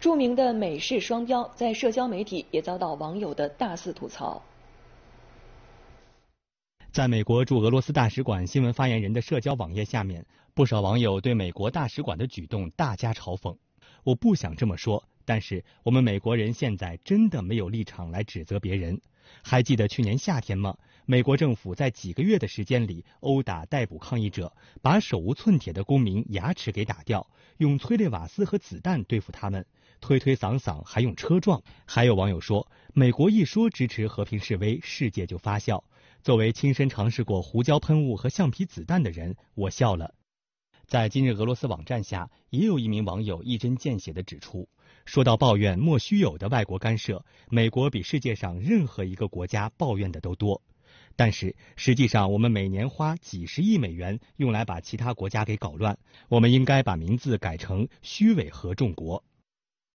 著名的美式双标在社交媒体也遭到网友的大肆吐槽。在美国驻俄罗斯大使馆新闻发言人的社交网页下面，不少网友对美国大使馆的举动大加嘲讽。我不想这么说。但是我们美国人现在真的没有立场来指责别人。还记得去年夏天吗？美国政府在几个月的时间里殴打、逮捕抗议者，把手无寸铁的公民牙齿给打掉，用催泪瓦斯和子弹对付他们，推推搡搡还用车撞。还有网友说，美国一说支持和平示威，世界就发笑。作为亲身尝试过胡椒喷雾和橡皮子弹的人，我笑了。在今日俄罗斯网站下，也有一名网友一针见血地指出。说到抱怨莫须有的外国干涉，美国比世界上任何一个国家抱怨的都多。但是实际上，我们每年花几十亿美元用来把其他国家给搞乱，我们应该把名字改成“虚伪合众国”。